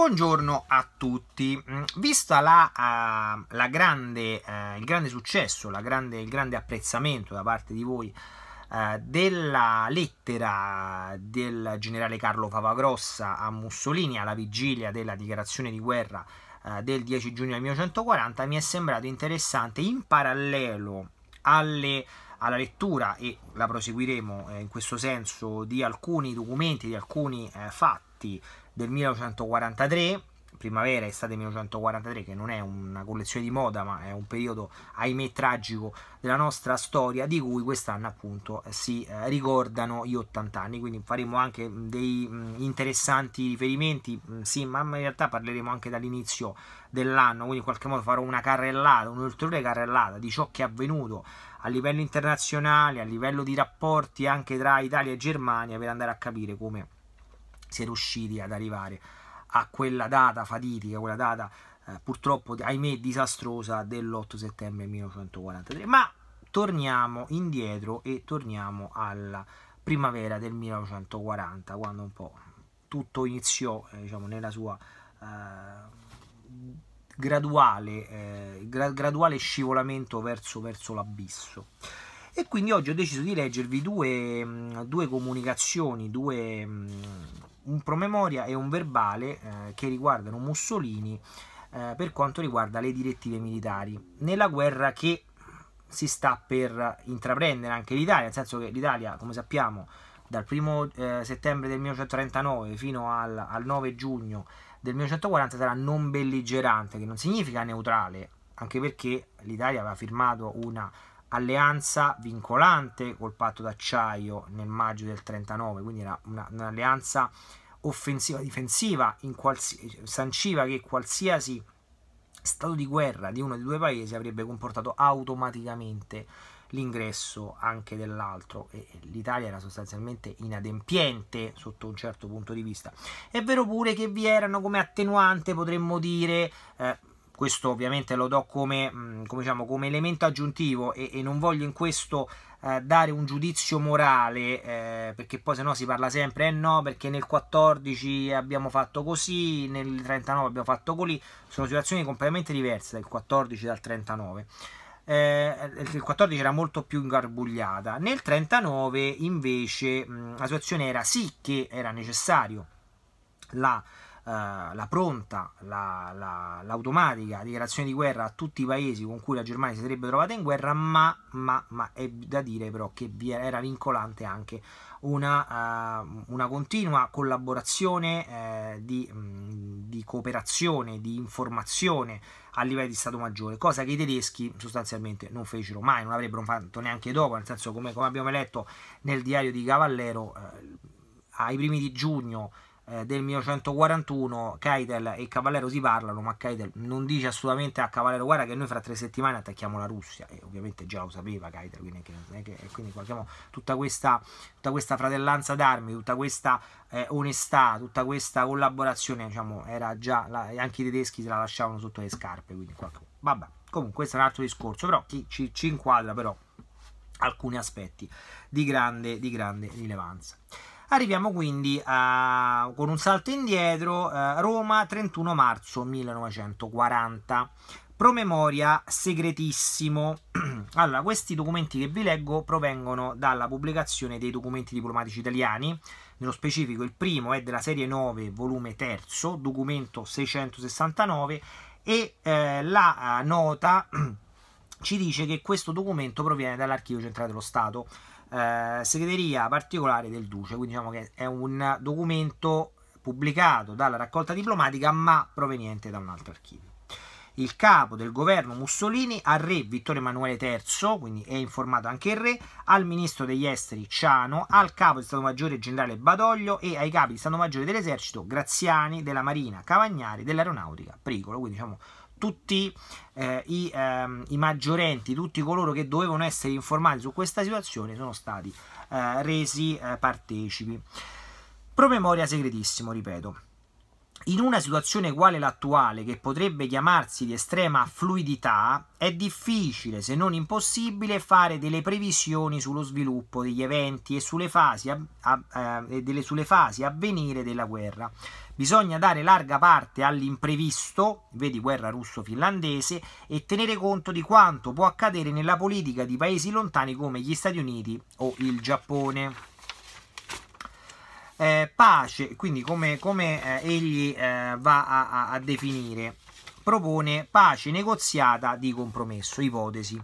Buongiorno a tutti. Mm, vista la, uh, la grande, uh, il grande successo, la grande, il grande apprezzamento da parte di voi uh, della lettera del generale Carlo Favagrossa a Mussolini alla vigilia della dichiarazione di guerra del 10 giugno 1940, mi è sembrato interessante in parallelo alle alla lettura e la proseguiremo eh, in questo senso di alcuni documenti, di alcuni eh, fatti del 1943, primavera, estate 1943, che non è una collezione di moda, ma è un periodo, ahimè, tragico della nostra storia, di cui quest'anno appunto si eh, ricordano gli 80 anni, quindi faremo anche dei mh, interessanti riferimenti, mh, sì, ma in realtà parleremo anche dall'inizio dell'anno, quindi in qualche modo farò una carrellata, un'ulteriore carrellata di ciò che è avvenuto a livello internazionale, a livello di rapporti anche tra Italia e Germania per andare a capire come si è riusciti ad arrivare a quella data fatidica, quella data eh, purtroppo, ahimè, disastrosa dell'8 settembre 1943. Ma torniamo indietro e torniamo alla primavera del 1940, quando un po' tutto iniziò eh, diciamo, nella sua eh, graduale, eh, gra graduale, scivolamento verso, verso l'abisso. E quindi oggi ho deciso di leggervi due, mm, due comunicazioni, due... Mh, mm, un promemoria e un verbale eh, che riguardano Mussolini eh, per quanto riguarda le direttive militari nella guerra che si sta per intraprendere anche l'Italia, nel senso che l'Italia, come sappiamo, dal 1 eh, settembre del 1939 fino al, al 9 giugno del 1940 sarà non belligerante, che non significa neutrale, anche perché l'Italia aveva firmato una alleanza vincolante col patto d'acciaio nel maggio del 39, quindi era una, un'alleanza offensiva-difensiva, in quals- sanciva che qualsiasi stato di guerra di uno dei due paesi avrebbe comportato automaticamente l'ingresso anche dell'altro e l'Italia era sostanzialmente inadempiente sotto un certo punto di vista. È vero pure che vi erano come attenuante, potremmo dire, eh, questo ovviamente lo do come, mm, come, diciamo, come elemento aggiuntivo e, e, non voglio in questo eh, dare un giudizio morale eh, perché poi se no si parla sempre eh no perché nel 14 abbiamo fatto così nel 39 abbiamo fatto così sono situazioni completamente diverse dal 14 e dal 39 eh, il 14 era molto più ingarbugliata nel 39 invece mh, mm, la situazione era sì che era necessario la eh, la pronta, la, la, l'automatica dichiarazione di guerra a tutti i paesi con cui la Germania si sarebbe trovata in guerra, ma, ma, ma è da dire però che vi era vincolante anche una, uh, una continua collaborazione eh, di, mh, mm, di, cooperazione, di informazione a livello di Stato Maggiore, cosa che i tedeschi sostanzialmente non fecero mai, non avrebbero fatto neanche dopo, nel senso come, come abbiamo letto nel diario di Cavallero, eh, ai primi di giugno eh, del 1941 Keitel e Cavallero si parlano, ma Keitel non dice assolutamente a Cavallero guarda che noi fra tre settimane attacchiamo la Russia e ovviamente già lo sapeva Keitel, quindi, anche, quindi qualche, tutta, questa, tutta questa fratellanza d'armi, tutta questa eh, onestà, tutta questa collaborazione, diciamo, era già la, anche i tedeschi se la lasciavano sotto le scarpe, quindi qualche, vabbè, comunque questo è un altro discorso, però chi ci, ci inquadra però alcuni aspetti di grande, di grande rilevanza. Arriviamo quindi a, con un salto indietro, eh, Roma 31 marzo 1940, promemoria segretissimo. allora, questi documenti che vi leggo provengono dalla pubblicazione dei documenti diplomatici italiani, nello specifico il primo è della serie 9, volume 3, documento 669 e eh, la eh, nota ci dice che questo documento proviene dall'archivio centrale dello Stato eh, segreteria particolare del Duce, quindi diciamo che è un documento pubblicato dalla raccolta diplomatica ma proveniente da un altro archivio. Il capo del governo Mussolini al re Vittorio Emanuele III, quindi è informato anche il re, al ministro degli esteri Ciano, al capo di Stato Maggiore generale Badoglio e ai capi di Stato Maggiore dell'esercito Graziani, della Marina, Cavagnari, dell'aeronautica, Pricolo, quindi diciamo tutti eh, i, ehm, i, maggiorenti, tutti coloro che dovevano essere informati su questa situazione sono stati eh, resi eh, partecipi. Promemoria segretissimo, ripeto. In una situazione quale l'attuale, che potrebbe chiamarsi di estrema fluidità, è difficile, se non impossibile, fare delle previsioni sullo sviluppo degli eventi e sulle fasi, a, a, a, delle, sulle fasi a venire della guerra. Bisogna dare larga parte all'imprevisto, vedi guerra russo-finlandese, e tenere conto di quanto può accadere nella politica di paesi lontani come gli Stati Uniti o il Giappone. Eh, pace, quindi come, come eh, egli eh, va a, a, a definire, propone pace negoziata di compromesso, ipotesi.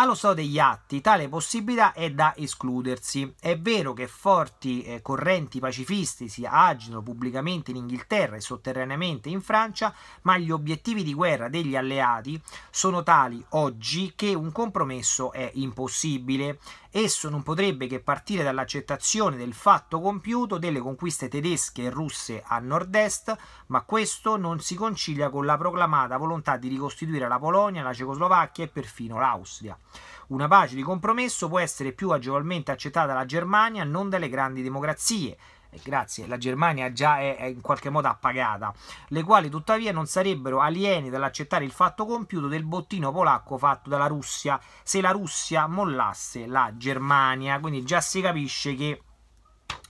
Allo stato degli atti tale possibilità è da escludersi. È vero che forti eh, correnti pacifisti si agitano pubblicamente in Inghilterra e sotterraneamente in Francia, ma gli obiettivi di guerra degli alleati sono tali oggi che un compromesso è impossibile esso non potrebbe che partire dall'accettazione del fatto compiuto delle conquiste tedesche e russe a nord-est, ma questo non si concilia con la proclamata volontà di ricostituire la Polonia, la Cecoslovacchia e perfino l'Austria. Una pace di compromesso può essere più agevolmente accettata dalla Germania non dalle grandi democrazie, eh, grazie, la Germania già è, è, in qualche modo appagata, le quali tuttavia non sarebbero alieni dall'accettare il fatto compiuto del bottino polacco fatto dalla Russia se la Russia mollasse la Germania. Quindi già si capisce che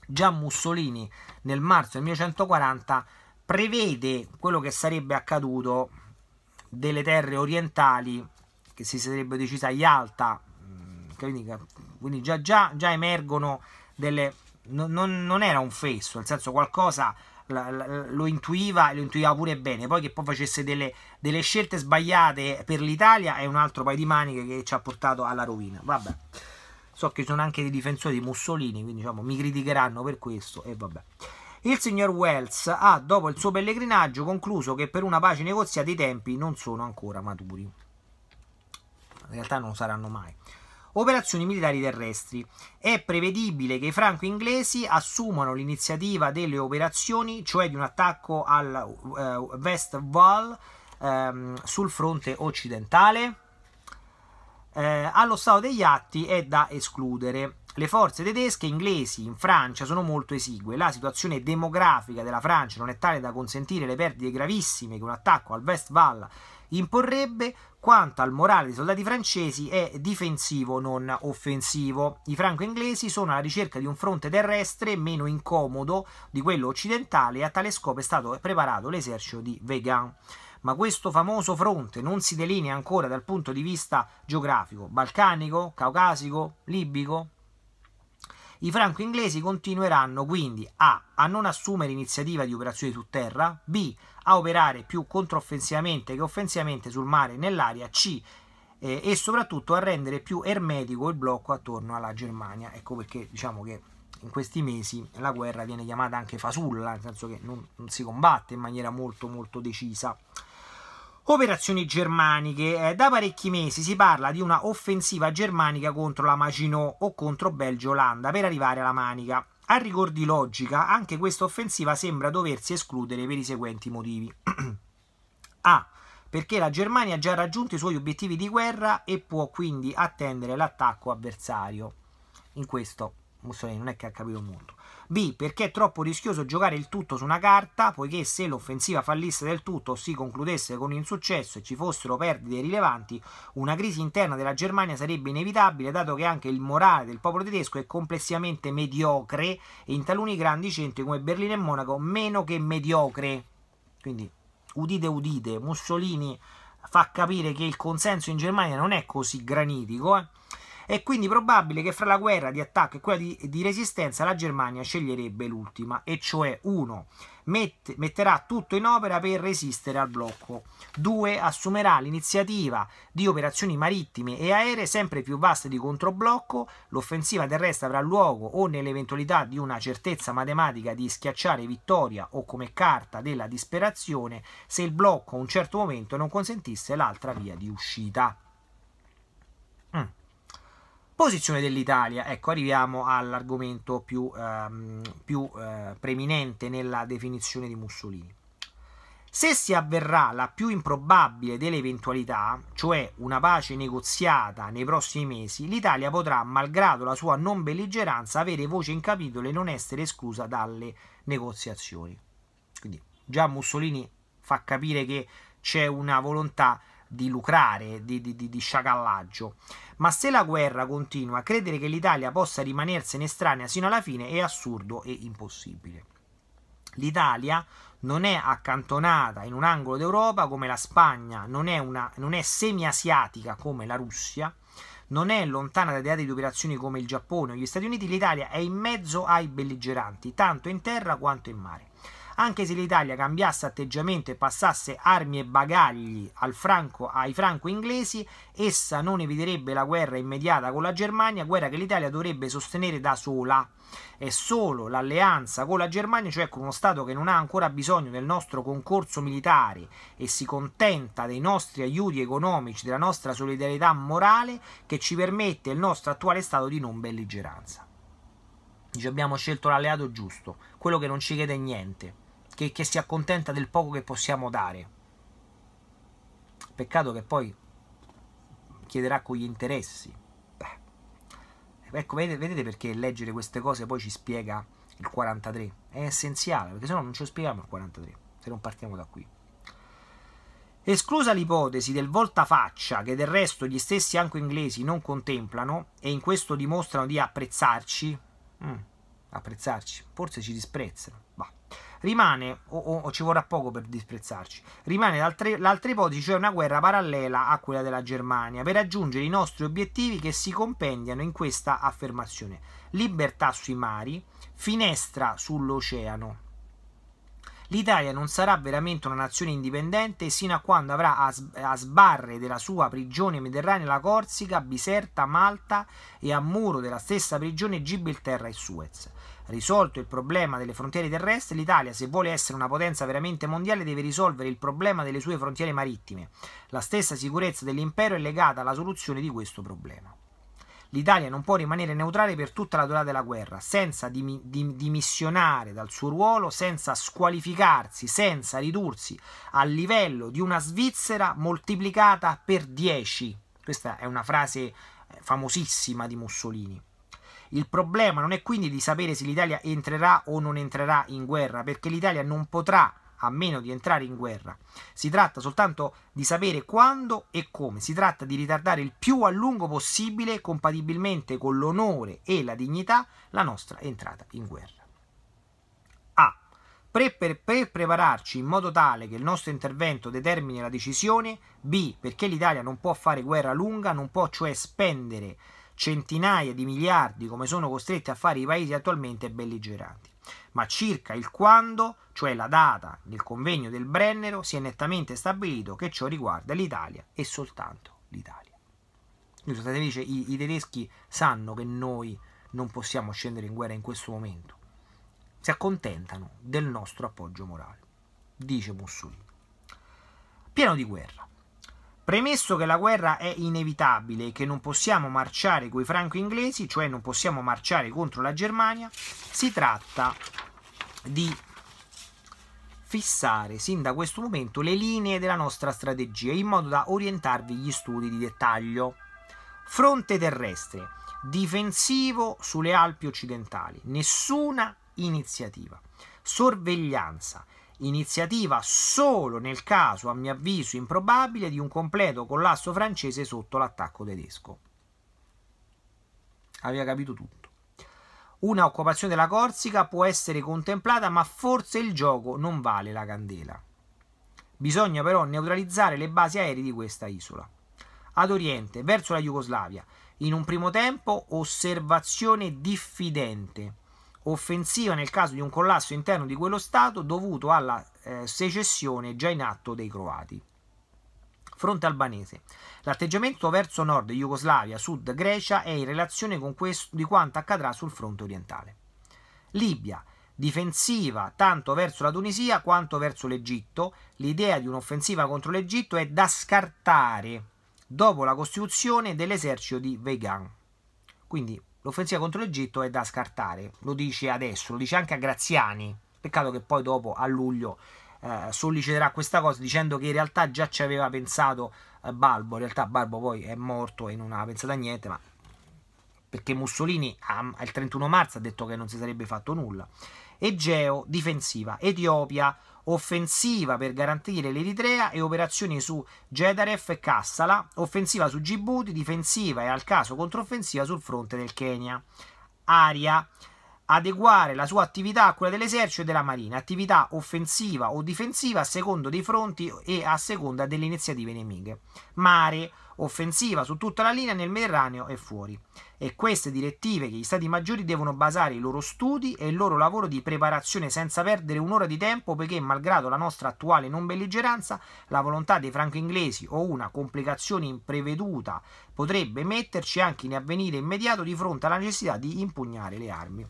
già Mussolini nel marzo del 1940 prevede quello che sarebbe accaduto delle terre orientali che si sarebbe decisa Yalta, mm, quindi, già, già, già emergono delle non, non, era un fesso, nel senso qualcosa lo intuiva e lo intuiva pure bene. Poi che poi facesse delle, delle scelte sbagliate per l'Italia è un altro paio di maniche che ci ha portato alla rovina. Vabbè, so che sono anche dei difensori di Mussolini, quindi diciamo mi criticheranno per questo e vabbè. Il signor Wells ha, dopo il suo pellegrinaggio, concluso che per una pace negoziata i tempi non sono ancora maturi. In realtà non saranno mai operazioni militari terrestri. È prevedibile che i franco-inglesi assumano l'iniziativa delle operazioni, cioè di un attacco al uh, West Wall um, sul fronte occidentale. Eh, allo stato degli atti è da escludere. Le forze tedesche e inglesi in Francia sono molto esigue. La situazione demografica della Francia non è tale da consentire le perdite gravissime che un attacco al West Westphal imporrebbe quanto al morale dei soldati francesi è difensivo non offensivo. I franco-inglesi sono alla ricerca di un fronte terrestre meno incomodo di quello occidentale e a tale scopo è stato preparato l'esercito di Vegan ma questo famoso fronte non si delinea ancora dal punto di vista geografico, balcanico, caucasico, libico, i franco-inglesi continueranno quindi a, a non assumere iniziativa di operazioni su terra, b. a operare più controffensivamente che offensivamente sul mare e nell'aria, c eh, e soprattutto a rendere più ermetico il blocco attorno alla Germania. Ecco perché diciamo che in questi mesi la guerra viene chiamata anche fasulla, nel senso che non, non si combatte in maniera molto molto decisa. Operazioni germaniche. Eh, da parecchi mesi si parla di una offensiva germanica contro la Maginot o contro Belgio Olanda per arrivare alla Manica. A rigor di logica, anche questa offensiva sembra doversi escludere per i seguenti motivi. A. Perché la Germania ha già raggiunto i suoi obiettivi di guerra e può quindi attendere l'attacco avversario. In questo Mussolini non è che ha capito molto. B. Perché è troppo rischioso giocare il tutto su una carta, poiché se l'offensiva fallisse del tutto o si concludesse con insuccesso e ci fossero perdite rilevanti, una crisi interna della Germania sarebbe inevitabile, dato che anche il morale del popolo tedesco è complessivamente mediocre e in taluni grandi centri come Berlino e Monaco meno che mediocre. Quindi udite udite, Mussolini fa capire che il consenso in Germania non è così granitico. Eh? È quindi probabile che fra la guerra di attacco e quella di, di resistenza la Germania sceglierebbe l'ultima, e cioè 1. Mette, metterà tutto in opera per resistere al blocco. 2. Assumerà l'iniziativa di operazioni marittime e aeree sempre più vaste di controblocco. L'offensiva terrestre avrà luogo o nell'eventualità di una certezza matematica di schiacciare vittoria o come carta della disperazione se il blocco a un certo momento non consentisse l'altra via di uscita. Posizione dell'Italia, ecco arriviamo all'argomento più, ehm, più eh, preminente nella definizione di Mussolini. Se si avverrà la più improbabile delle eventualità, cioè una pace negoziata nei prossimi mesi, l'Italia potrà, malgrado la sua non belligeranza, avere voce in capitolo e non essere esclusa dalle negoziazioni. Quindi già Mussolini fa capire che c'è una volontà di lucrare, di, di, di, di sciacallaggio. Ma se la guerra continua, credere che l'Italia possa rimanersene estranea sino alla fine è assurdo e impossibile. L'Italia non è accantonata in un angolo d'Europa come la Spagna, non è, è semi-asiatica come la Russia, non è lontana dai teatri di operazioni come il Giappone o gli Stati Uniti, l'Italia è in mezzo ai belligeranti, tanto in terra quanto in mare. Anche se l'Italia cambiasse atteggiamento e passasse armi e bagagli franco, ai franco-inglesi, essa non eviterebbe la guerra immediata con la Germania, guerra che l'Italia dovrebbe sostenere da sola. È solo l'alleanza con la Germania, cioè con uno Stato che non ha ancora bisogno del nostro concorso militare e si contenta dei nostri aiuti economici, della nostra solidarietà morale, che ci permette il nostro attuale stato di non belligeranza. Dice abbiamo scelto l'alleato giusto, quello che non ci chiede niente che, che si accontenta del poco che possiamo dare. Peccato che poi chiederà con gli interessi. Beh. Ecco, vedete, vedete, perché leggere queste cose poi ci spiega il 43. È essenziale, perché se no non ci spieghiamo il 43, se non partiamo da qui. Esclusa l'ipotesi del voltafaccia, che del resto gli stessi anche inglesi non contemplano e in questo dimostrano di apprezzarci, mm, apprezzarci, forse ci disprezzano, bah. Rimane, o, o, o ci vorrà poco per disprezzarci, rimane l'altra ipotesi, cioè una guerra parallela a quella della Germania, per raggiungere i nostri obiettivi che si compendiano in questa affermazione. Libertà sui mari, finestra sull'oceano. L'Italia non sarà veramente una nazione indipendente sino a quando avrà a, sbarre della sua prigione mediterranea la Corsica, Biserta, Malta e a muro della stessa prigione Gibilterra e Suez. Risolto il problema delle frontiere terrestri, l'Italia, se vuole essere una potenza veramente mondiale, deve risolvere il problema delle sue frontiere marittime. La stessa sicurezza dell'impero è legata alla soluzione di questo problema. L'Italia non può rimanere neutrale per tutta la durata della guerra, senza dim- dim- dimissionare dal suo ruolo, senza squalificarsi, senza ridursi al livello di una Svizzera moltiplicata per 10. Questa è una frase eh, famosissima di Mussolini. Il problema non è quindi di sapere se l'Italia entrerà o non entrerà in guerra, perché l'Italia non potrà a meno di entrare in guerra. Si tratta soltanto di sapere quando e come. Si tratta di ritardare il più a lungo possibile, compatibilmente con l'onore e la dignità, la nostra entrata in guerra. A. Pre per, per prepararci in modo tale che il nostro intervento determini la decisione. B. Perché l'Italia non può fare guerra lunga, non può cioè spendere centinaia di miliardi come sono costretti a fare i paesi attualmente belligeranti. Ma circa il quando, cioè la data del convegno del Brennero, si è nettamente stabilito che ciò riguarda l'Italia e soltanto l'Italia. i, i tedeschi sanno che noi non possiamo scendere in guerra in questo momento. Si accontentano del nostro appoggio morale, dice Mussolini. Piano di guerra. Premesso che la guerra è inevitabile e che non possiamo marciare coi franco-inglesi, cioè non possiamo marciare contro la Germania, si tratta di fissare sin da questo momento le linee della nostra strategia in modo da orientarvi gli studi di dettaglio. Fronte terrestre, difensivo sulle Alpi occidentali, nessuna iniziativa. Sorveglianza, iniziativa solo nel caso, a mio avviso, improbabile di un completo collasso francese sotto l'attacco tedesco. Aveva capito tutto. Una occupazione della Corsica può essere contemplata, ma forse il gioco non vale la candela. Bisogna però neutralizzare le basi aeree di questa isola. Ad oriente, verso la Jugoslavia, in un primo tempo osservazione diffidente offensiva nel caso di un collasso interno di quello Stato dovuto alla eh, secessione già in atto dei croati. Fronte albanese. L'atteggiamento verso nord Jugoslavia, sud Grecia è in relazione con questo di quanto accadrà sul fronte orientale. Libia. Difensiva tanto verso la Tunisia quanto verso l'Egitto, l'idea di un'offensiva contro l'Egitto è da scartare dopo la costituzione dell'esercito di Vegan. Quindi L'offensiva contro l'Egitto è da scartare, lo dice adesso, lo dice anche a Graziani. Peccato che poi dopo a luglio eh, solleciterà questa cosa dicendo che in realtà già ci aveva pensato eh, Balbo, in realtà Balbo poi è morto e non aveva pensato a niente, ma perché Mussolini il 31 marzo ha detto che non si sarebbe fatto nulla. Egeo difensiva, Etiopia offensiva per garantire l'Eritrea e operazioni su Gedaref e Kassala, offensiva su Djibouti, difensiva e al caso controffensiva sul fronte del Kenya. Aria adeguare la sua attività a quella dell'esercito e della marina, attività offensiva o difensiva a secondo dei fronti e a seconda delle iniziative nemiche. Mare offensiva su tutta la linea nel Mediterraneo e fuori. E queste direttive che gli Stati maggiori devono basare i loro studi e il loro lavoro di preparazione senza perdere un'ora di tempo perché, malgrado la nostra attuale non belligeranza, la volontà dei franco-inglesi o una complicazione impreveduta potrebbe metterci anche in avvenire immediato di fronte alla necessità di impugnare le armi.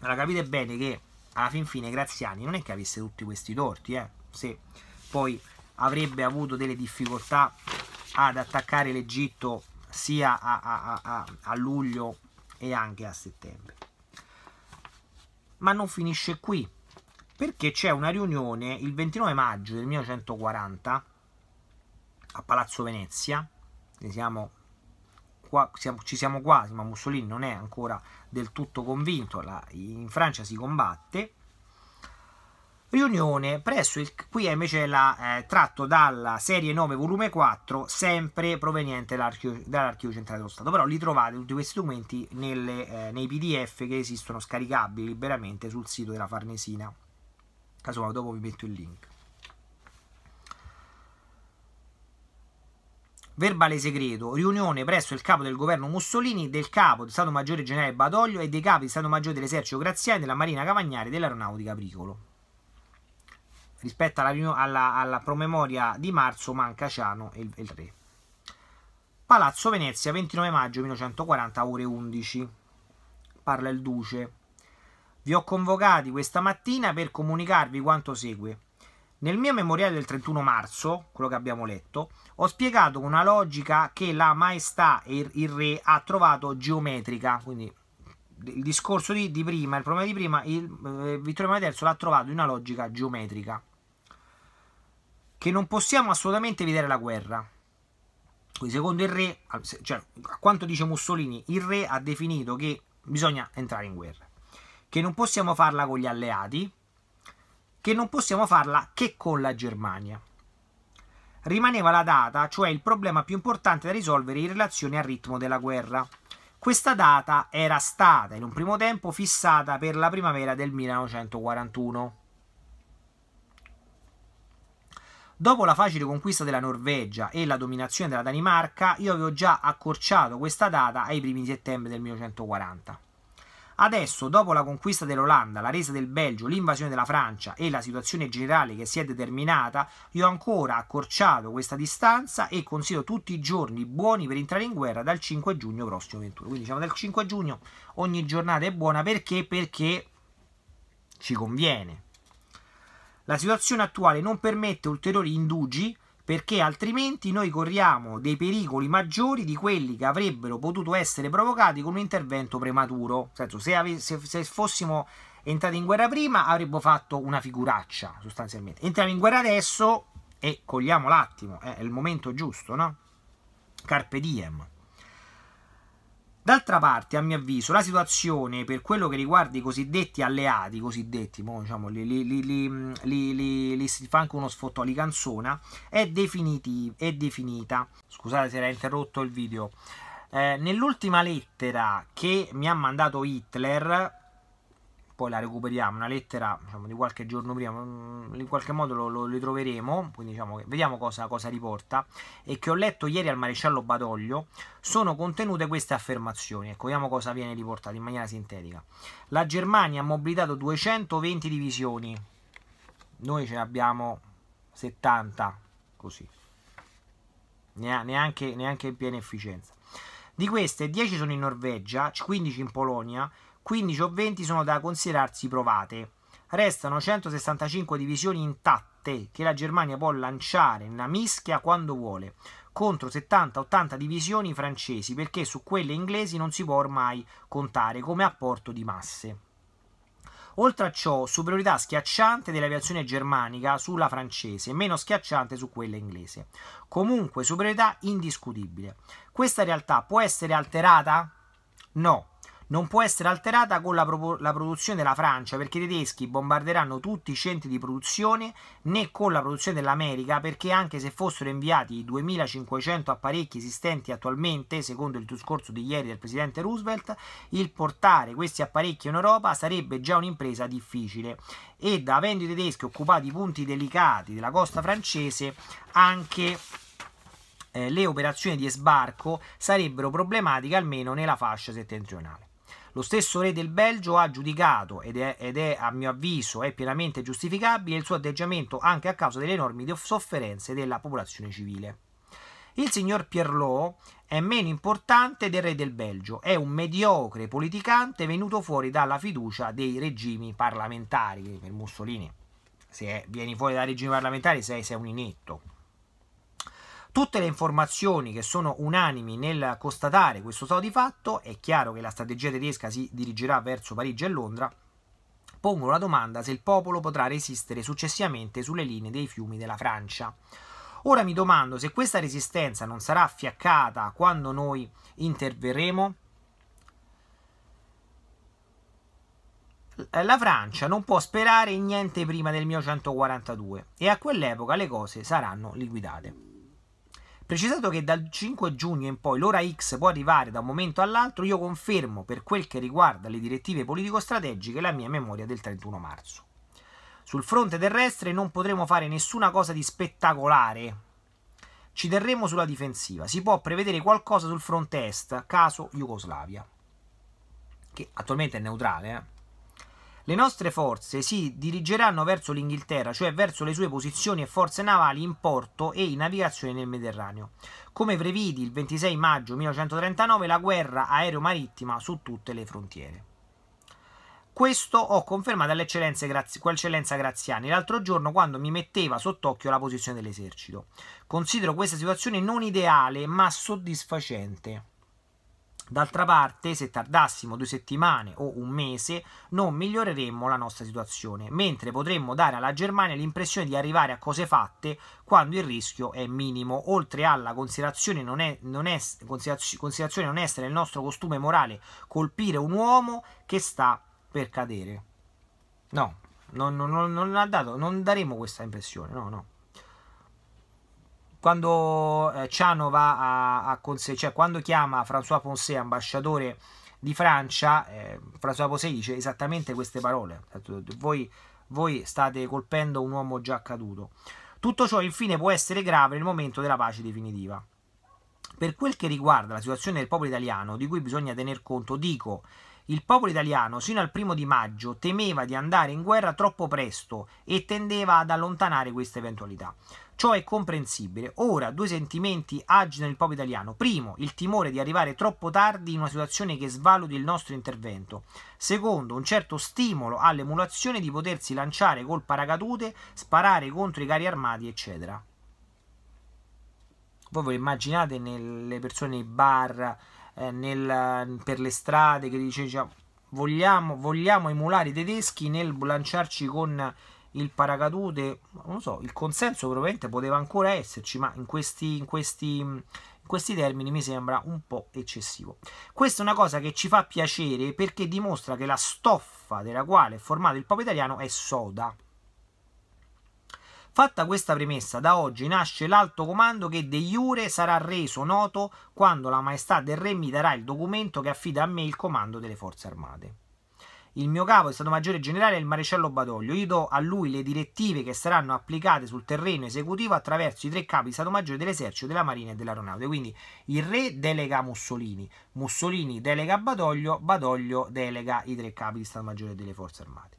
Allora capite bene che alla fin fine Graziani non è che avesse tutti questi torti, eh? se poi avrebbe avuto delle difficoltà ad attaccare l'Egitto sia a, a, a, a luglio e anche a settembre. Ma non finisce qui, perché c'è una riunione il 29 maggio del 1940 a Palazzo Venezia, siamo qua, siamo, ci siamo quasi, ma Mussolini non è ancora del tutto convinto, la, in Francia si combatte, riunione presso il qui è invece la, eh, tratto dalla serie 9 volume 4 sempre proveniente dall'archivio, dall'archivio centrale dello Stato però li trovate tutti questi documenti nelle, eh, nei pdf che esistono scaricabili liberamente sul sito della Farnesina casomai dopo vi metto il link Verbale segreto, riunione presso il capo del governo Mussolini, del capo di Stato Maggiore Generale Badoglio e dei capi di Stato Maggiore dell'Esercito Graziani, della Marina Cavagnari e dell'Aeronautica Bricolo rispetto alla, alla, alla promemoria di marzo manca Ciano e il, il re. Palazzo Venezia, 29 maggio 1940, ore 11. Parla il Duce. Vi ho convocati questa mattina per comunicarvi quanto segue. Nel mio memoriale del 31 marzo, quello che abbiamo letto, ho spiegato una logica che la maestà e il re ha trovato geometrica, quindi il discorso di, di, prima, il problema di prima, il, eh, Vittorio Emanuele III l'ha trovato in una logica geometrica che non possiamo assolutamente evitare la guerra. Quindi secondo il re, cioè a quanto dice Mussolini, il re ha definito che bisogna entrare in guerra, che non possiamo farla con gli alleati, che non possiamo farla che con la Germania. Rimaneva la data, cioè il problema più importante da risolvere in relazione al ritmo della guerra questa data era stata in un primo tempo fissata per la primavera del 1941. Dopo la facile conquista della Norvegia e la dominazione della Danimarca, io avevo già accorciato questa data ai primi settembre del 1940. Adesso, dopo la conquista dell'Olanda, la resa del Belgio, l'invasione della Francia e la situazione generale che si è determinata, io ho ancora accorciato questa distanza e considero tutti i giorni buoni per entrare in guerra dal 5 giugno prossimo 21. Quindi diciamo dal 5 giugno ogni giornata è buona perché? Perché ci conviene. La situazione attuale non permette ulteriori indugi perché altrimenti noi corriamo dei pericoli maggiori di quelli che avrebbero potuto essere provocati con un intervento prematuro. Senso, se, ave- se, fossimo entrati in guerra prima avremmo fatto una figuraccia sostanzialmente. Entriamo in guerra adesso e cogliamo l'attimo, eh, è il momento giusto, no? Carpe diem. D'altra parte, a mio avviso, la situazione per quello che riguarda i cosiddetti alleati, i cosiddetti, mo, diciamo, li, li, li, li, si fa anche uno sfottò, li canzona, è, è definita. Scusate se era interrotto il video. Eh, nell'ultima lettera che mi ha mandato Hitler, poi la recuperiamo, una lettera diciamo, di qualche giorno prima, mm, in qualche modo lo, lo ritroveremo, quindi diciamo che vediamo cosa, cosa riporta, e che ho letto ieri al maresciallo Badoglio, sono contenute queste affermazioni, ecco vediamo cosa viene riportato in maniera sintetica. La Germania ha mobilitato 220 divisioni, noi ce ne abbiamo 70, così, neanche, neanche in piena efficienza. Di queste 10 sono in Norvegia, 15 in Polonia, 15 o 20 sono da considerarsi provate. Restano 165 divisioni intatte che la Germania può lanciare una mischia quando vuole, contro 70-80 divisioni francesi, perché su quelle inglesi non si può ormai contare come apporto di masse. Oltre a ciò, superiorità schiacciante dell'aviazione germanica sulla francese, meno schiacciante su quella inglese. Comunque, superiorità indiscutibile. Questa realtà può essere alterata? No, non può essere alterata con la, pro- la, produzione della Francia perché i tedeschi bombarderanno tutti i centri di produzione né con la produzione dell'America perché anche se fossero inviati i 2500 apparecchi esistenti attualmente secondo il discorso di ieri del presidente Roosevelt il portare questi apparecchi in Europa sarebbe già un'impresa difficile ed avendo i tedeschi occupati i punti delicati della costa francese anche eh, le operazioni di sbarco sarebbero problematiche almeno nella fascia settentrionale. Lo stesso re del Belgio ha giudicato, ed è, ed è a mio avviso è pienamente giustificabile, il suo atteggiamento anche a causa delle enormi sofferenze della popolazione civile. Il signor Pierlot è meno importante del re del Belgio, è un mediocre politicante venuto fuori dalla fiducia dei regimi parlamentari, per Mussolini. Se vieni fuori dai regimi parlamentari sei, sei un inetto. Tutte le informazioni che sono unanimi nel constatare questo stato di fatto, è chiaro che la strategia tedesca si dirigerà verso Parigi e Londra, pongono la domanda se il popolo potrà resistere successivamente sulle linee dei fiumi della Francia. Ora mi domando se questa resistenza non sarà affiaccata quando noi interverremo. La Francia non può sperare in niente prima del 1942 e a quell'epoca le cose saranno liquidate. Precisato che dal 5 giugno in poi l'ora X può arrivare da un momento all'altro, io confermo per quel che riguarda le direttive politico-strategiche la mia memoria del 31 marzo. Sul fronte terrestre non potremo fare nessuna cosa di spettacolare. Ci terremo sulla difensiva. Si può prevedere qualcosa sul fronte est, caso Jugoslavia, che attualmente è neutrale, eh? Le nostre forze si dirigeranno verso l'Inghilterra, cioè verso le sue posizioni e forze navali in porto e in navigazione nel Mediterraneo. Come previdi il 26 maggio 1939 la guerra aereo-marittima su tutte le frontiere. Questo ho confermato all'eccellenza Graziani l'altro giorno quando mi metteva sott'occhio la posizione dell'esercito. Considero questa situazione non ideale ma soddisfacente. D'altra parte, se tardassimo due settimane o un mese, non miglioreremmo la nostra situazione, mentre potremmo dare alla Germania l'impressione di arrivare a cose fatte quando il rischio è minimo, oltre alla considerazione non, è, non è, considerazione non essere il nostro costume morale colpire un uomo che sta per cadere. No, non, non, non, non daremo questa impressione, no, no quando eh, Ciano va a, a conse- cioè quando chiama François Poncet ambasciatore di Francia, eh, François Poncet dice esattamente queste parole. Voi, voi state colpendo un uomo già caduto. Tutto ciò infine può essere grave nel momento della pace definitiva. Per quel che riguarda la situazione del popolo italiano, di cui bisogna tener conto, dico il popolo italiano sino al primo di maggio temeva di andare in guerra troppo presto e tendeva ad allontanare questa eventualità. Ciò è comprensibile. Ora due sentimenti agitano il popolo italiano. Primo, il timore di arrivare troppo tardi in una situazione che svaluti il nostro intervento. Secondo, un certo stimolo all'emulazione di potersi lanciare col paracadute, sparare contro i carri armati, eccetera. Voi ve lo immaginate nelle persone nei bar, eh, nel, per le strade che dice, cioè, vogliamo, vogliamo emulare i tedeschi nel lanciarci con il paracadute, non so, il consenso probabilmente poteva ancora esserci, ma in questi, in questi, in questi termini mi sembra un po' eccessivo. Questa è una cosa che ci fa piacere perché dimostra che la stoffa della quale è formato il pop italiano è soda. Fatta questa premessa, da oggi nasce l'alto comando che de jure sarà reso noto quando la maestà del re mi darà il documento che affida a me il comando delle forze armate il mio capo di Stato Maggiore Generale è il Maresciallo Badoglio. Io do a lui le direttive che saranno applicate sul terreno esecutivo attraverso i tre capi di Stato Maggiore dell'Esercito, della Marina e dell'Aeronautica. Quindi il re delega Mussolini, Mussolini delega Badoglio, Badoglio delega i tre capi di Stato Maggiore delle Forze Armate.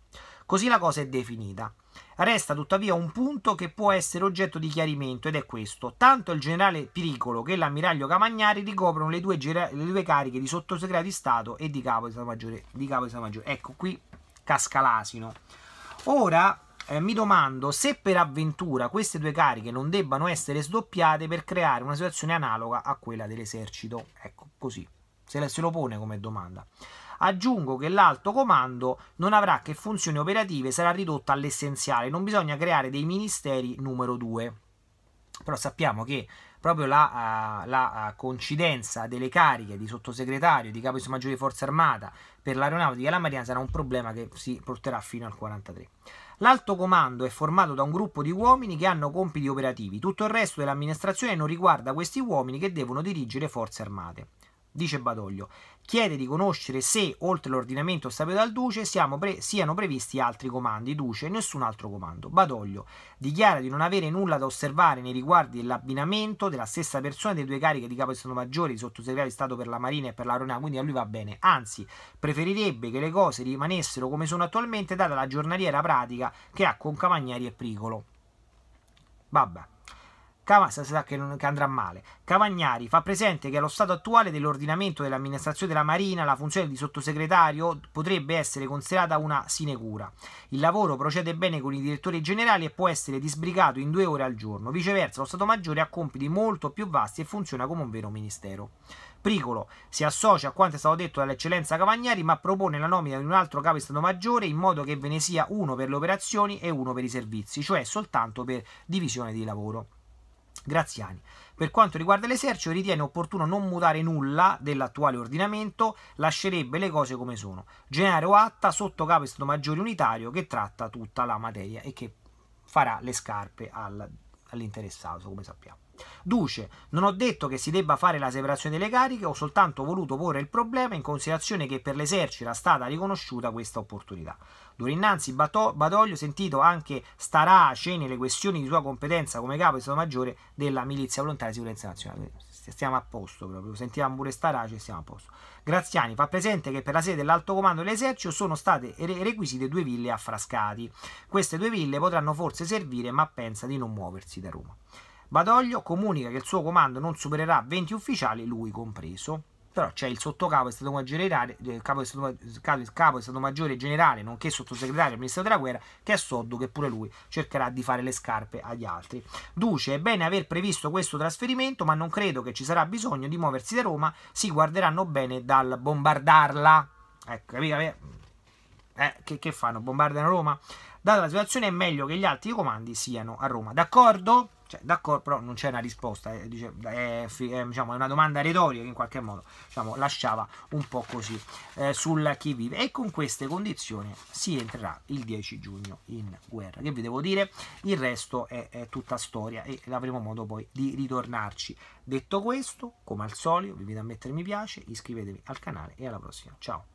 Così la cosa è definita. Resta tuttavia un punto che può essere oggetto di chiarimento ed è questo. Tanto il generale Piricolo che l'ammiraglio Camagnari ricoprono le due, le due, cariche di sottosegretario di Stato e di capo di Stato Maggiore. Di capo di Stato Maggiore. Ecco qui casca l'asino. Ora eh, mi domando se per avventura queste due cariche non debbano essere sdoppiate per creare una situazione analoga a quella dell'esercito. Ecco così, se, se lo pone come domanda. Aggiungo che l'alto comando non avrà che funzioni operative, sarà ridotta all'essenziale, non bisogna creare dei ministeri numero 2. Però sappiamo che proprio la, uh, la uh, coincidenza delle cariche di sottosegretario, di capo di maggiore di forza armata per l'aeronautica e la marina sarà un problema che si porterà fino al 43. L'alto comando è formato da un gruppo di uomini che hanno compiti operativi, tutto il resto dell'amministrazione non riguarda questi uomini che devono dirigere forze armate. Dice Badoglio, chiede di conoscere se, oltre l'ordinamento stabilito dal Duce, pre siano previsti altri comandi, Duce e nessun altro comando. Badoglio dichiara di non avere nulla da osservare nei riguardi dell'abbinamento della stessa persona delle due cariche di capo di Stato Maggiore, di sottosegretario di Stato per la Marina e per l'Aeronautica, quindi a lui va bene. Anzi, preferirebbe che le cose rimanessero come sono attualmente, data la giornaliera pratica che ha con Cavagnari e Pricolo. Vabbè. Cavassa sa che, non, che andrà male. Cavagnari fa presente che allo stato attuale dell'ordinamento dell'amministrazione della Marina la funzione di sottosegretario potrebbe essere considerata una sinecura. Il lavoro procede bene con i direttori generali e può essere disbrigato in due ore al giorno. Viceversa, lo Stato Maggiore ha compiti molto più vasti e funziona come un vero ministero. Pricolo si associa a quanto è stato detto dall'eccellenza Cavagnari, ma propone la nomina di un altro capo di Stato Maggiore in modo che ve ne sia uno per le operazioni e uno per i servizi, cioè soltanto per divisione di lavoro. Graziani. Per quanto riguarda l'esercito, ritiene opportuno non mutare nulla dell'attuale ordinamento, lascerebbe le cose come sono. Generare Atta, sotto capo stato maggiore unitario che tratta tutta la materia e che farà le scarpe all'interessato, come sappiamo. Duce, non ho detto che si debba fare la separazione delle cariche, ho soltanto voluto porre il problema in considerazione che per l'esercito era stata riconosciuta questa opportunità. Durinanzi Badoglio, sentito anche starà a cene le questioni di sua competenza come capo di Stato Maggiore della Milizia Volontaria di Sicurezza Nazionale. Stiamo a posto proprio, sentiamo pure Starace e siamo a posto. Graziani fa presente che per la sede dell'alto comando dell'esercito sono state requisite due ville a Frascati. Queste due ville potranno forse servire, ma pensa di non muoversi da Roma. Badoglio comunica che il suo comando non supererà 20 ufficiali, lui compreso. Però c'è il sottocapo è stato maggiore, il eh, capo, è stato, il capo stato maggiore generale, nonché sottosegretario del ministero della guerra, che è Soddu, che pure lui cercherà di fare le scarpe agli altri. Duce, è bene aver previsto questo trasferimento, ma non credo che ci sarà bisogno di muoversi da Roma, si guarderanno bene dal bombardarla. Ecco, capite? Eh, che, che fanno? Bombardano Roma? Data la situazione è meglio che gli altri comandi siano a Roma, d'accordo? Cioè, d'accordo, però non c'è una risposta, eh, dice, è, è, eh, diciamo, è, una domanda retorica che in qualche modo diciamo, lasciava un po' così eh, sul chi vive. E con queste condizioni si entrerà il 10 giugno in guerra. Che vi devo dire? Il resto è, è tutta storia e avremo modo poi di ritornarci. Detto questo, come al solito, vi invito a mettere mi piace, iscrivetevi al canale e alla prossima. Ciao!